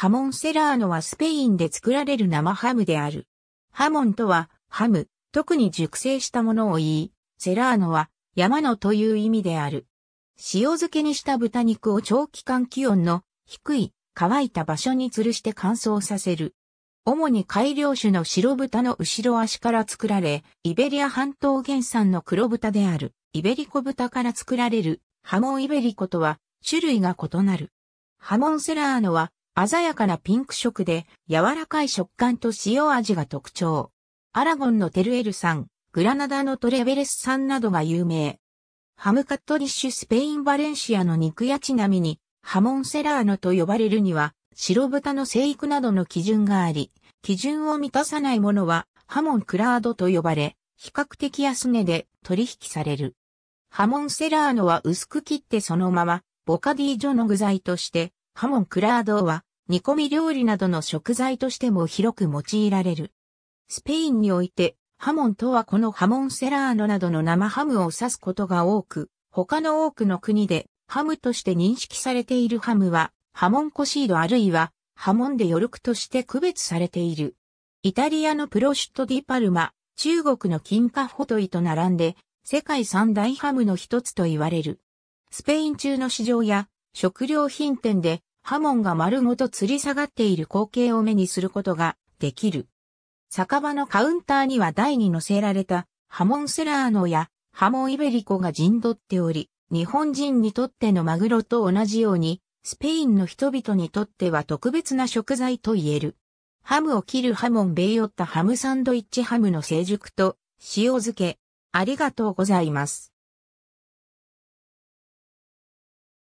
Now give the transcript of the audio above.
ハモンセラーノはスペインで作られる生ハムである。ハモンとは、ハム、特に熟成したものを言い、セラーノは、山のという意味である。塩漬けにした豚肉を長期間気温の低い乾いた場所に吊るして乾燥させる。主に改良種の白豚の後ろ足から作られ、イベリア半島原産の黒豚である、イベリコ豚から作られる、ハモンイベリコとは、種類が異なる。ハモンセラーノは、鮮やかなピンク色で、柔らかい食感と塩味が特徴。アラゴンのテルエル産、グラナダのトレベレス産などが有名。ハムカットディッシュスペインバレンシアの肉やちなみに、ハモンセラーノと呼ばれるには、白豚の生育などの基準があり、基準を満たさないものは、ハモンクラードと呼ばれ、比較的安値で取引される。ハモンセラーノは薄く切ってそのまま、ボカディジョの具材として、ハモンクラードは煮込み料理などの食材としても広く用いられる。スペインにおいて、ハモンとはこのハモンセラーノなどの生ハムを指すことが多く、他の多くの国でハムとして認識されているハムは、ハモンコシードあるいは、ハモンで余力として区別されている。イタリアのプロシュットディパルマ、中国の金華ホトイと並んで、世界三大ハムの一つと言われる。スペイン中の市場や食料品店で波紋が丸ごと吊り下がっている光景を目にすることができる。酒場のカウンターには台に乗せられたハモンセラーノやハモンイベリコが陣取っており、日本人にとってのマグロと同じように、スペインの人々にとっては特別な食材と言える。ハムを切るハモンベイヨッタハムサンドイッチハムの成熟と塩漬け。ありがとうございます。